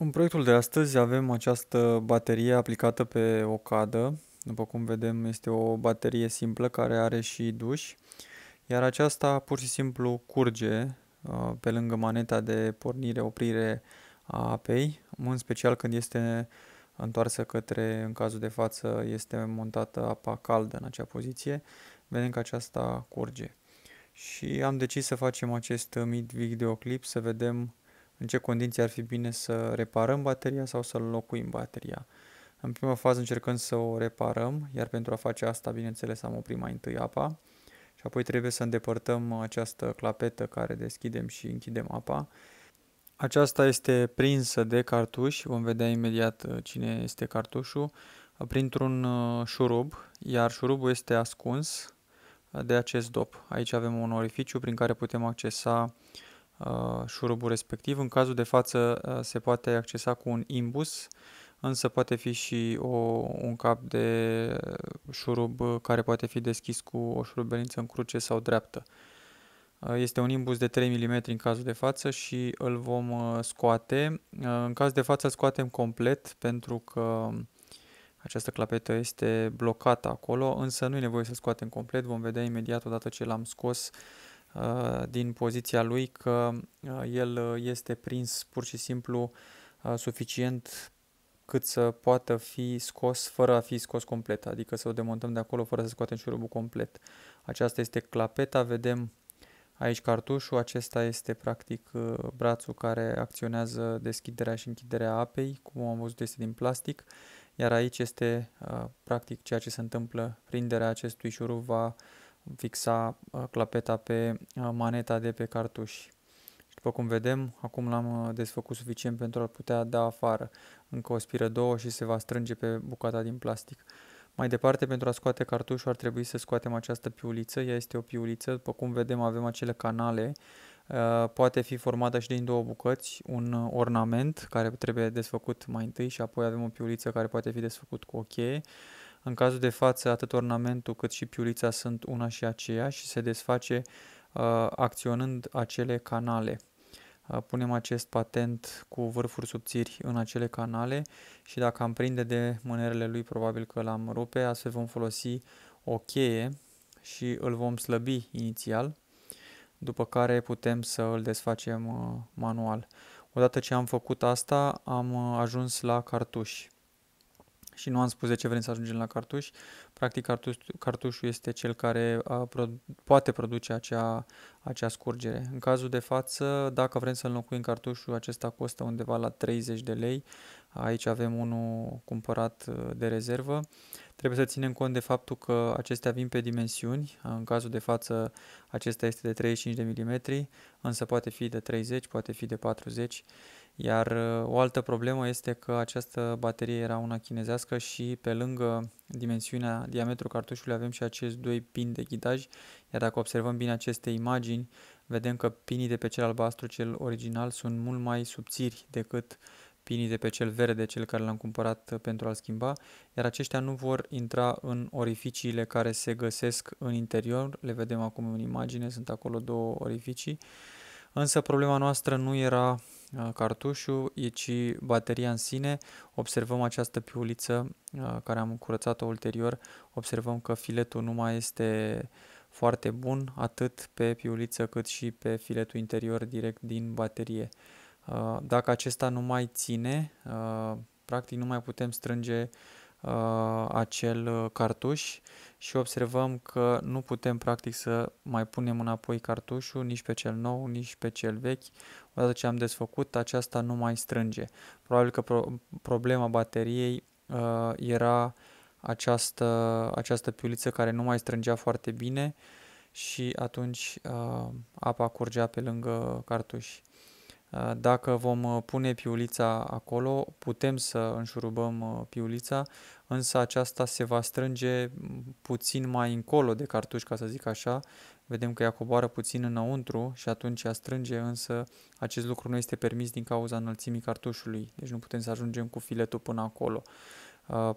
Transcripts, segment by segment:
În proiectul de astăzi avem această baterie aplicată pe o cadă. După cum vedem, este o baterie simplă care are și duș, iar aceasta pur și simplu curge uh, pe lângă maneta de pornire-oprire a apei, în special când este întoarsă către, în cazul de față, este montată apa caldă în acea poziție, vedem că aceasta curge. Și am decis să facem acest mic videoclip, să vedem în ce condiții ar fi bine să reparăm bateria sau să înlocuim bateria. În prima fază încercăm să o reparăm, iar pentru a face asta, bineînțeles, am oprit mai întâi apa și apoi trebuie să îndepărtăm această clapetă care deschidem și închidem apa. Aceasta este prinsă de cartuș, vom vedea imediat uh, cine este cartușul, uh, printr-un uh, șurub, iar șurubul este ascuns de acest dop. Aici avem un orificiu prin care putem accesa uh, Uh, șurubul respectiv. În cazul de față uh, se poate accesa cu un imbus, însă poate fi și o, un cap de șurub uh, care poate fi deschis cu o șurubelință în cruce sau dreaptă. Este un imbus de 3 mm în cazul de față și îl vom scoate. În caz de față îl scoatem complet pentru că această clapetă este blocată acolo, însă nu e nevoie să scoatem complet, vom vedea imediat odată ce l-am scos uh, Uh, din poziția lui că uh, el uh, este prins pur și simplu suficient cât să poată fi scos fără a fi scos complet, adică să o demontăm de acolo fără să scoatem șurubul complet. Aceasta este clapeta, vedem aici cartușul, acesta este practic brațul care acționează deschiderea și închiderea apei, cum am văzut este din plastic, iar aici este practic ceea ce se întâmplă, prinderea acestui șurub va fixa uh, clapeta pe uh, maneta de pe cartuș. Și după cum vedem, acum l-am uh, desfăcut suficient pentru a putea da afară. Încă o spiră două și se va strânge pe bucata din plastic. Mai departe, pentru a scoate cartușul, ar trebui să scoatem această piuliță. Ea este o piuliță, după cum vedem avem acele canale. Poate fi formată și din două bucăți, un ornament care trebuie desfăcut mai întâi și apoi avem o piuliță care poate fi desfăcut cu o cheie. În cazul de față, atât ornamentul cât și piulița sunt una și aceea și se desface uh, acționând acele canale. Uh, punem acest patent cu vârfuri subțiri în acele canale și dacă am prinde de mânerele lui, probabil că l-am rupe, astfel vom folosi o cheie și îl vom slăbi inițial, după care putem să îl desfacem uh, manual. Odată ce am făcut asta, am uh, ajuns la cartuși și nu am spus de ce vrem să ajungem la cartuș. Practic, cartuș, cartușul este cel care a, pro, poate produce acea, acea scurgere. În cazul de față, dacă vrem să înlocuim cartușul, acesta costă undeva la 30 de lei. Aici avem unul cumpărat de rezervă. Trebuie să ținem cont de faptul că acestea vin pe dimensiuni. În cazul de față, acesta este de 35 de mm, însă poate fi de 30, poate fi de 40. Iar uh, o altă problemă este că această baterie era una chinezească și pe lângă dimensiunea, diametrul cartușului avem și acești doi pini de ghidaj, iar dacă observăm bine aceste imagini, vedem că pinii de pe cel albastru, cel original, sunt mult mai subțiri decât uh, pinii de pe cel verde, cel care l-am cumpărat uh, pentru a-l schimba, iar aceștia nu vor intra în orificiile care se găsesc în interior. Le vedem acum în imagine, sunt acolo două orificii. Însă problema noastră nu era uh, cartușul, ci bateria în sine. Observăm această piuliță uh, care am curățat-o ulterior. Observăm că filetul nu mai este foarte bun, atât pe piuliță cât și pe filetul interior direct din baterie. Uh, dacă acesta nu mai ține, uh, practic nu mai putem strânge uh, acel cartuș și observăm că nu putem practic să mai punem înapoi cartușul nici pe cel nou, nici pe cel vechi. Odată ce am desfăcut, aceasta nu mai strânge. Probabil că problema bateriei era această, această piuliță care nu mai strângea foarte bine și atunci apa curgea pe lângă cartuș. Uh, dacă vom uh, pune piulița acolo, putem să înșurubăm uh, piulița, însă aceasta se va strânge mm, puțin mai încolo de cartuș, ca să zic așa. Vedem că ea coboară puțin înăuntru și atunci ea strânge, însă acest lucru nu este permis din cauza înălțimii cartușului, deci nu putem să ajungem cu filetul până acolo.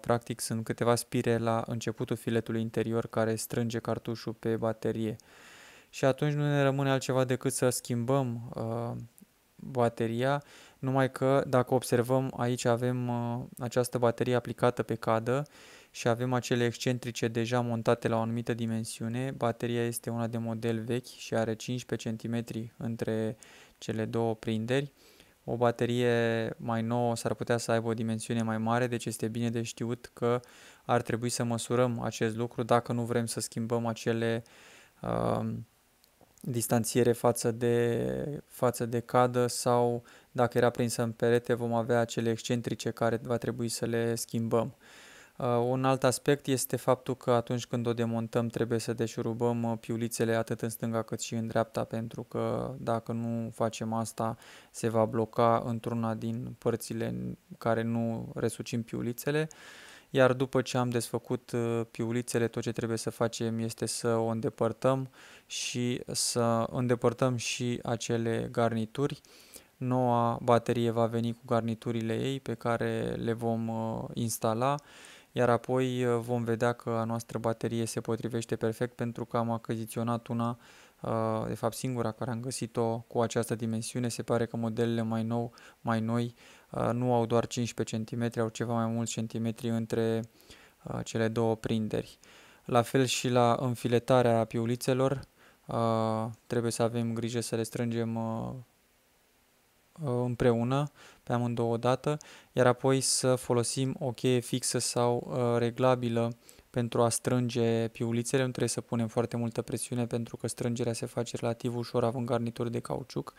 Practic sunt câteva spire la începutul filetului interior care strânge cartușul pe baterie. Și atunci nu ne rămâne altceva decât să schimbăm bateria, numai că dacă observăm aici avem uh, această baterie aplicată pe cadă și avem acele excentrice deja montate la o anumită dimensiune. Bateria este una de model vechi și are 15 cm între cele două prinderi. O baterie mai nouă s-ar putea să aibă o dimensiune mai mare, deci este bine de știut că ar trebui să măsurăm acest lucru dacă nu vrem să schimbăm acele uh, distanțiere față de, față de cadă sau dacă era prinsă în perete vom avea cele excentrice care va trebui să le schimbăm. Uh, un alt aspect este faptul că atunci când o demontăm trebuie să deșurubăm uh, piulițele atât în stânga cât și în dreapta pentru că dacă nu facem asta se va bloca într-una din părțile în care nu resucim piulițele. Uh, iar după ce am desfăcut uh, piulițele, tot ce trebuie să facem este să o îndepărtăm și să îndepărtăm și acele garnituri. Noua baterie va veni cu garniturile ei pe care le vom uh, instala iar apoi uh, vom vedea că a noastră baterie se potrivește perfect pentru că am achiziționat una Uh, de fapt singura care am găsit-o cu această dimensiune. Se pare că modelele mai, nou, mai noi uh, nu au doar 15 cm, au ceva mai mulți centimetri între uh, cele două prinderi. La fel și la înfiletarea piulițelor, trebuie să avem grijă să le strângem împreună, pe amândouă dată, iar apoi să folosim o cheie fixă sau reglabilă pentru a strânge piulițele, nu trebuie să punem foarte multă presiune pentru că strângerea se face relativ ușor având garnituri de cauciuc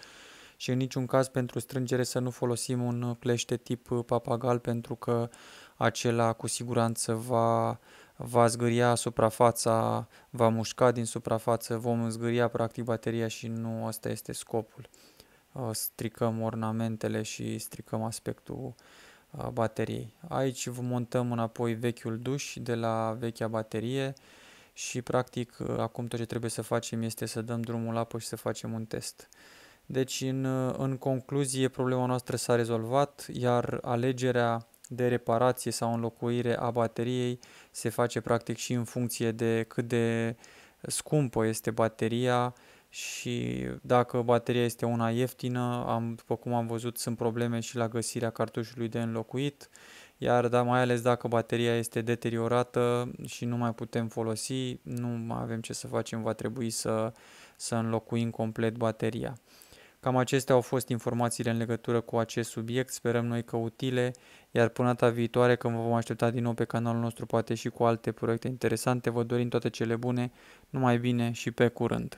și în niciun caz pentru strângere să nu folosim un clește tip papagal pentru că acela cu siguranță va, va zgâria suprafața, va mușca din suprafață, vom zgâria practic bateria și nu asta este scopul. Ă, stricăm ornamentele și stricăm aspectul bateriei. Aici montăm înapoi vechiul duș de la vechea baterie și practic acum tot ce trebuie să facem este să dăm drumul la apă și să facem un test. Deci în, în concluzie problema noastră s-a rezolvat, iar alegerea de reparație sau înlocuire a bateriei se face practic și în funcție de cât de scumpă este bateria, și dacă bateria este una ieftină, am, după cum am văzut, sunt probleme și la găsirea cartușului de înlocuit, iar da, mai ales dacă bateria este deteriorată și nu mai putem folosi, nu mai avem ce să facem, va trebui să, să înlocuim complet bateria. Cam acestea au fost informațiile în legătură cu acest subiect, sperăm noi că utile, iar până data viitoare când vă vom aștepta din nou pe canalul nostru, poate și cu alte proiecte interesante, vă dorim toate cele bune, numai bine și pe curând!